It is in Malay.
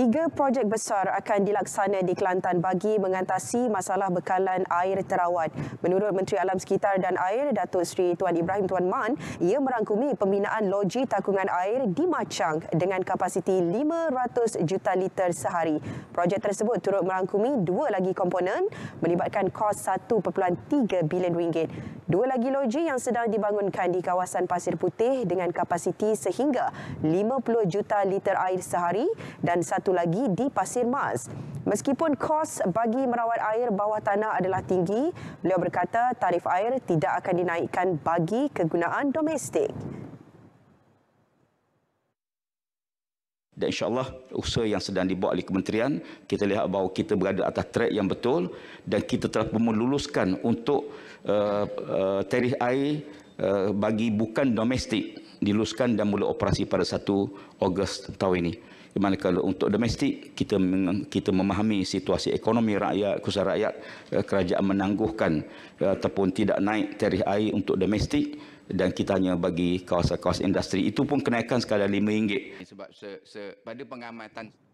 Tiga projek besar akan dilaksana di Kelantan bagi mengatasi masalah bekalan air terawat. Menurut Menteri Alam Sekitar dan Air, Datuk Seri Tuan Ibrahim Tuan Man, ia merangkumi pembinaan loji takungan air di Macang dengan kapasiti 500 juta liter sehari. Projek tersebut turut merangkumi dua lagi komponen melibatkan kos 1.3 bilion ringgit. Dua lagi loji yang sedang dibangunkan di kawasan Pasir Putih dengan kapasiti sehingga 50 juta liter air sehari dan satu satu lagi di Pasir Mas. Meskipun kos bagi merawat air bawah tanah adalah tinggi, beliau berkata tarif air tidak akan dinaikkan bagi kegunaan domestik. Dan insyaAllah usaha yang sedang dibuat oleh kementerian, kita lihat bahawa kita berada atas track yang betul dan kita telah meluluskan untuk uh, uh, tarif air uh, bagi bukan domestik diluluskan dan mula operasi pada 1 Ogos tahun ini. Dimana kalau untuk domestik, kita kita memahami situasi ekonomi rakyat, kursus rakyat, eh, kerajaan menangguhkan eh, ataupun tidak naik tarikh air untuk domestik dan kita hanya bagi kawasan-kawasan industri. Itu pun kenaikan sekadar RM5. Sebab se, se, pada pengamatan...